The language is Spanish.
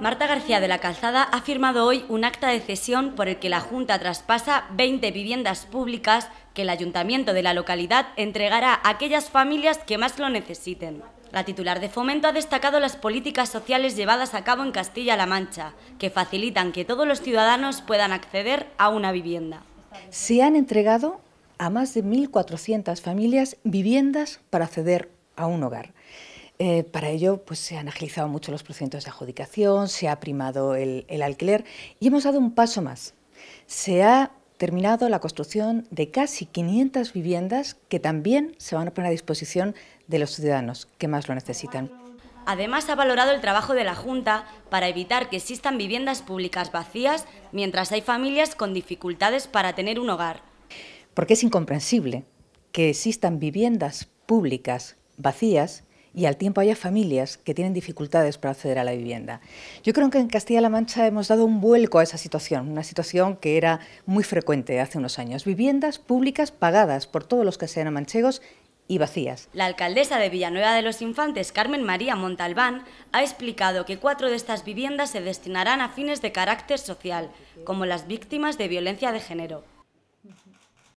Marta García de la Calzada ha firmado hoy un acta de cesión por el que la Junta traspasa 20 viviendas públicas que el ayuntamiento de la localidad entregará a aquellas familias que más lo necesiten. La titular de Fomento ha destacado las políticas sociales llevadas a cabo en Castilla-La Mancha, que facilitan que todos los ciudadanos puedan acceder a una vivienda. Se han entregado a más de 1.400 familias viviendas para acceder a un hogar. Eh, para ello pues, se han agilizado mucho los procedimientos de adjudicación, se ha primado el, el alquiler y hemos dado un paso más. Se ha terminado la construcción de casi 500 viviendas que también se van a poner a disposición de los ciudadanos que más lo necesitan. Además, ha valorado el trabajo de la Junta para evitar que existan viviendas públicas vacías mientras hay familias con dificultades para tener un hogar. Porque es incomprensible que existan viviendas públicas vacías y al tiempo haya familias que tienen dificultades para acceder a la vivienda. Yo creo que en Castilla-La Mancha hemos dado un vuelco a esa situación, una situación que era muy frecuente hace unos años. Viviendas públicas pagadas por todos los que sean manchegos y vacías. La alcaldesa de Villanueva de los Infantes, Carmen María Montalbán, ha explicado que cuatro de estas viviendas se destinarán a fines de carácter social, como las víctimas de violencia de género.